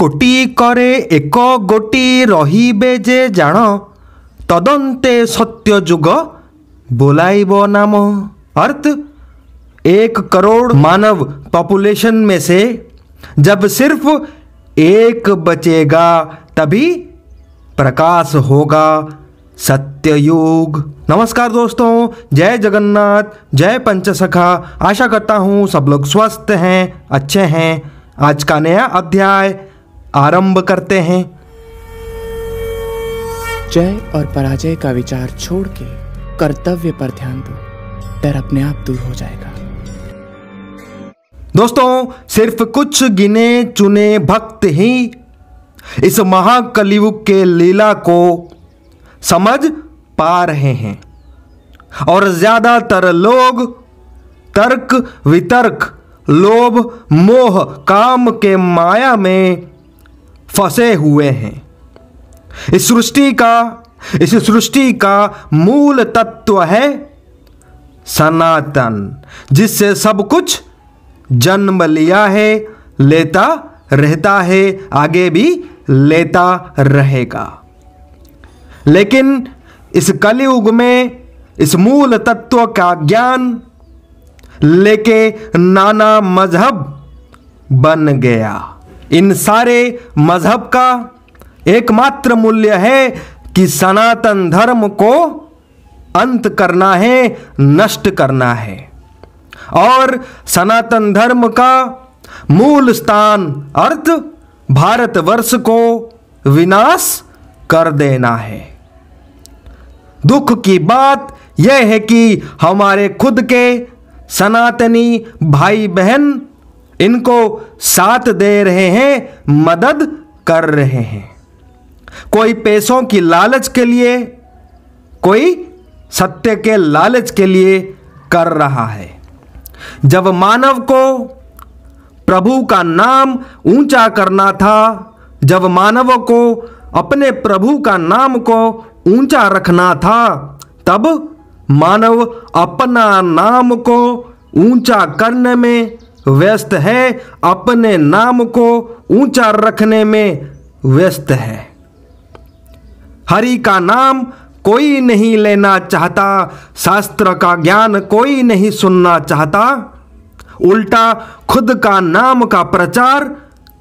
କୋଟି କରେ ଏକ ଗୋଟି जे ଯେ तदंते सत्य ସତ୍ୟ ଯୁଗ बोलाइबो नाम अर्थ एक करोड़ मानव पॉपुलेशन में से जब सिर्फ एक बचेगा तभी प्रकाश होगा सत्ययुग नमस्कार दोस्तों जय जगन्नाथ जय पंचसखा आशा करता हूँ सब लोग स्वस्थ हैं अच्छे हैं आज का नया अध्याय आरंभ करते हैं जय और पराजय का विचार छोड़ के कर्तव्य पर ध्यान दो डर अपने आप दूर हो जाएगा दोस्तों सिर्फ कुछ गिने चुने भक्त ही इस महाकलियुग के लीला को समझ पा रहे हैं और ज्यादातर लोग तर्क वितर्क लोभ मोह काम के माया में फंसे हुए हैं इस सृष्टि का इस सृष्टि का मूल तत्व है सनातन जिससे सब कुछ जन्म लिया है लेता रहता है आगे भी लेता रहेगा लेकिन इस कलयुग में इस मूल तत्व का ज्ञान लेके नाना मजहब बन गया इन सारे मजहब का एकमात्र मूल्य है कि सनातन धर्म को अंत करना है नष्ट करना है और सनातन धर्म का मूल स्थान अर्थ भारतवर्ष को विनाश कर देना है दुख की बात यह है कि हमारे खुद के सनातनी भाई बहन इनको साथ दे रहे हैं मदद कर रहे हैं कोई पैसों की लालच के लिए कोई सत्य के लालच के लिए कर रहा है जब मानव को प्रभु का नाम ऊंचा करना था जब मानव को अपने प्रभु का नाम को ऊंचा रखना था तब मानव अपना नाम को ऊंचा करने में व्यस्त है अपने नाम को ऊंचा रखने में व्यस्त है हरि का नाम कोई नहीं लेना चाहता शास्त्र का ज्ञान कोई नहीं सुनना चाहता उल्टा खुद का नाम का प्रचार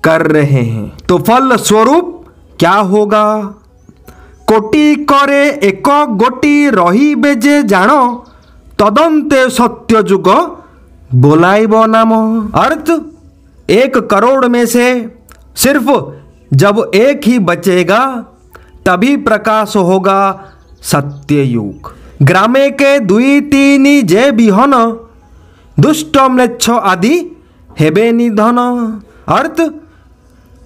कर रहे हैं तो फल स्वरूप क्या होगा करे एक गोटी रही बेजे जानो तदंते सत्य সত্যযুগ बोलाई बो नाम अर्थ एक करोड़ में से सिर्फ जब एक ही बचेगा तभी प्रकाश होगा सत्य युग ग्रामे के दुई तीन जे बिहन दुष्ट मृक्ष आदि हेबे निधन अर्थ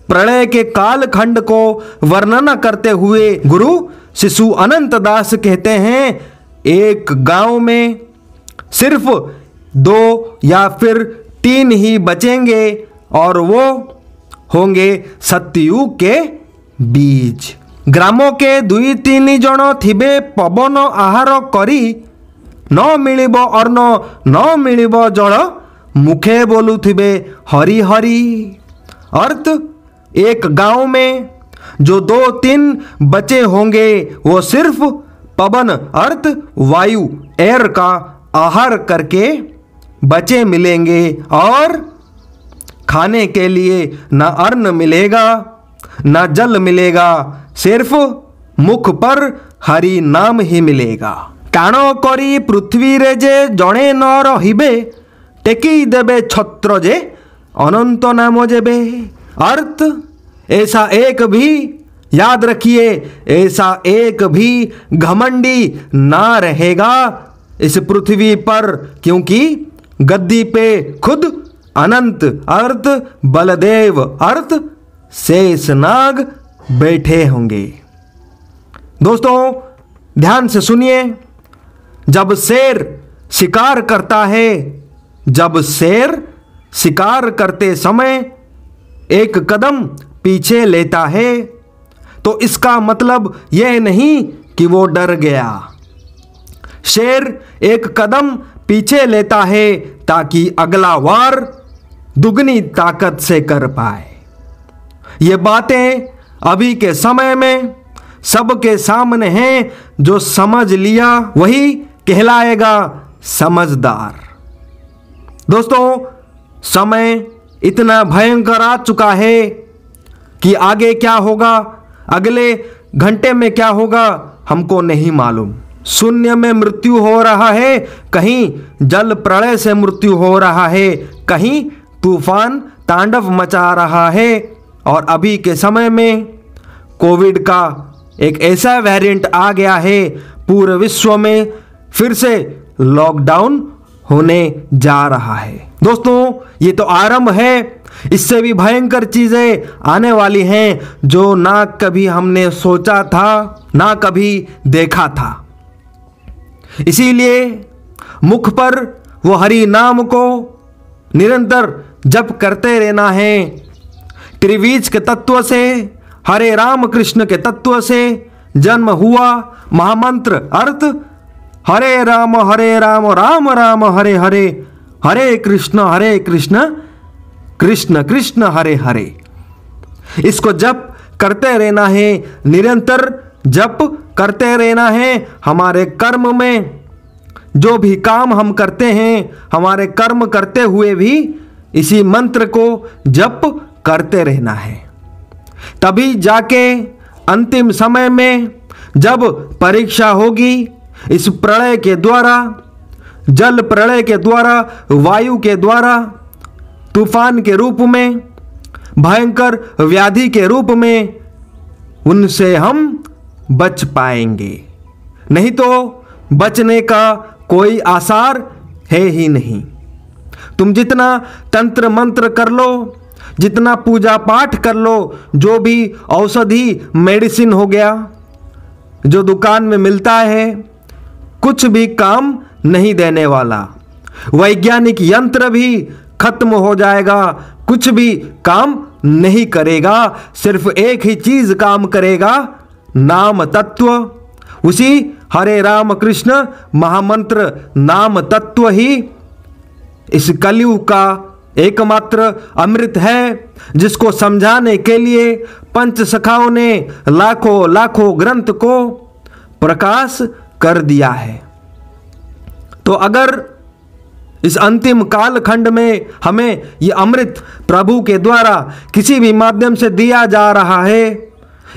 प्रलय के कालखंड को वर्णन करते हुए गुरु शिशु अनंत दास कहते हैं एक गांव में सिर्फ दो या फिर तीन ही बचेंगे और वो होंगे सत्यु के बीज के दुई तीन जन ଥିବେ पवन आहार करी न ମିଳିବ ଅନ୍ନ न ମିଳିବ जल मुखे बोलू थिबे हरी हरी अर्थ एक गांव में जो दो तीन बचे होंगे वो सिर्फ पवन अर्थ वायु एयर का आहार करके बचे मिलेंगे और खाने के लिए न अन्न मिलेगा न जल मिलेगा सिर्फ मुख पर हरि नाम ही मिलेगा करी पृथ्वी रे जे जड़े न रहिबे टेकी देबे छत्र जे अनंत नाम जेबे अर्थ ऐसा एक भी याद रखिए ऐसा एक भी घमंडी ना रहेगा इस पृथ्वी पर क्योंकि गद्दी पे खुद अनंत अर्थ बलदेव अर्थ शेष नाग बैठे होंगे दोस्तों ध्यान से सुनिए जब शेर शिकार करता है जब शेर शिकार करते समय एक कदम पीछे लेता है तो इसका मतलब यह नहीं कि वो डर गया शेर एक कदम पीछे लेता है ताकि अगला वार दुगनी ताकत से कर पाए ये बातें अभी के समय में सबके सामने हैं जो समझ लिया वही कहलाएगा समझदार दोस्तों समय इतना भयंकर आ चुका है कि आगे क्या होगा अगले घंटे में क्या होगा हमको नहीं मालूम शून्य में मृत्यु हो रहा है कहीं जल प्रलय से मृत्यु हो रहा है कहीं तूफान तांडव मचा रहा है और अभी के समय में कोविड का एक ऐसा वेरिएंट आ गया है पूरे विश्व में फिर से लॉकडाउन होने जा रहा है दोस्तों ये तो आरंभ है इससे भी भयंकर चीजें आने वाली हैं जो ना कभी हमने सोचा था ना कभी देखा था इसीलिए मुख पर वो हरि नाम को निरंतर जप करते रहना है त्रिवीज के तत्व से हरे राम कृष्ण के तत्व से जन्म हुआ महामंत्र अर्थ हरे राम हरे राम राम राम हरे हरे हरे कृष्ण हरे कृष्ण कृष्ण कृष्ण हरे हरे इसको जप करते रहना है निरंतर जप करते रहना है हमारे कर्म में जो भी काम हम करते हैं हमारे कर्म करते हुए भी इसी मंत्र को जप करते रहना है तभी जाके अंतिम समय में जब परीक्षा होगी इस प्रलय के द्वारा जल प्रलय के द्वारा वायु के द्वारा तूफान के रूप में भयंकर व्याधि के रूप में उनसे हम बच पाएंगे नहीं तो बचने का कोई आसार है ही नहीं तुम जितना तंत्र मंत्र कर लो जितना पूजा पाठ कर लो जो भी औषधि मेडिसिन हो गया जो दुकान में मिलता है कुछ भी काम नहीं देने वाला वैज्ञानिक यंत्र भी खत्म हो जाएगा कुछ भी काम नहीं करेगा सिर्फ एक ही चीज काम करेगा नाम तत्व उसी हरे राम कृष्ण महामंत्र नाम तत्व ही इस कलयुग का एकमात्र अमृत है जिसको समझाने के लिए पंच सखाओं ने लाखों लाखों ग्रंथ को प्रकाश कर दिया है तो अगर इस अंतिम कालखंड में हमें ये अमृत प्रभु के द्वारा किसी भी माध्यम से दिया जा रहा है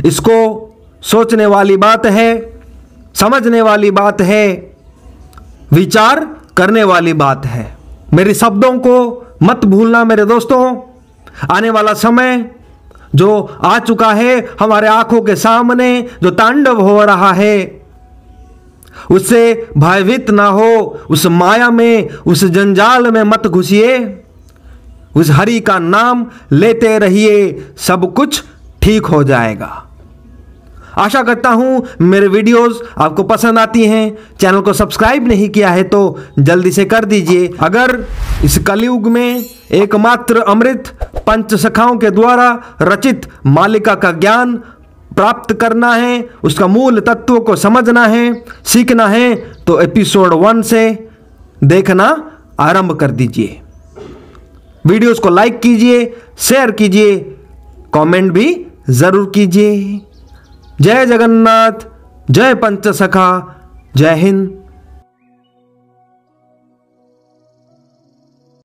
इसको सोचने वाली बात है समझने वाली बात है विचार करने वाली बात है मेरे शब्दों को मत भूलना मेरे दोस्तों आने वाला समय जो आ चुका है हमारे आंखों के सामने जो तांडव हो रहा है उससे भयभीत ना हो उस माया में उस जंजाल में मत घुसिए उस हरि का नाम लेते रहिए सब कुछ ठीक हो जाएगा आशा करता हूँ मेरे वीडियोस आपको पसंद आती हैं चैनल को सब्सक्राइब नहीं किया है तो जल्दी से कर दीजिए अगर इस कलयुग में एकमात्र अमृत पंच सखाओं के द्वारा रचित मालिका का ज्ञान प्राप्त करना है उसका मूल तत्व को समझना है सीखना है तो एपिसोड वन से देखना आरंभ कर दीजिए वीडियोस को लाइक कीजिए शेयर कीजिए कमेंट भी ज़रूर कीजिए जय जगन्नाथ जय पंचसखा जय हिंद